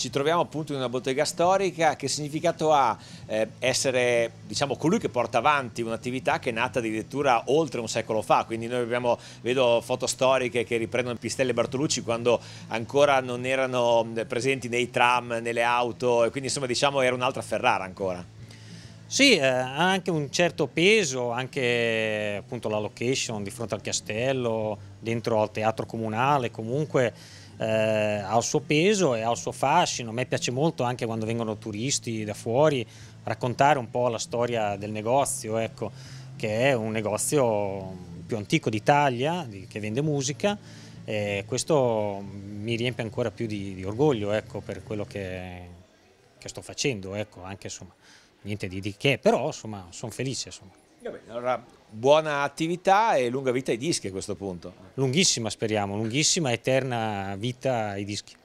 ci troviamo appunto in una bottega storica, che significato ha eh, essere diciamo, colui che porta avanti un'attività che è nata addirittura oltre un secolo fa, quindi noi abbiamo, vedo foto storiche che riprendono Pistelle Bartolucci quando ancora non erano eh, presenti nei tram, nelle auto, e quindi insomma diciamo era un'altra Ferrara ancora. Sì, eh, ha anche un certo peso, anche appunto la location di fronte al castello, dentro al teatro comunale, comunque eh, ha il suo peso e ha il suo fascino. A me piace molto anche quando vengono turisti da fuori raccontare un po' la storia del negozio, ecco, che è un negozio più antico d'Italia che vende musica. E questo mi riempie ancora più di, di orgoglio ecco, per quello che, che sto facendo, ecco, anche insomma, niente di, di che, però insomma sono felice. Insomma. Bene, allora, buona attività e lunga vita ai dischi a questo punto. Lunghissima speriamo, lunghissima, eterna vita ai dischi.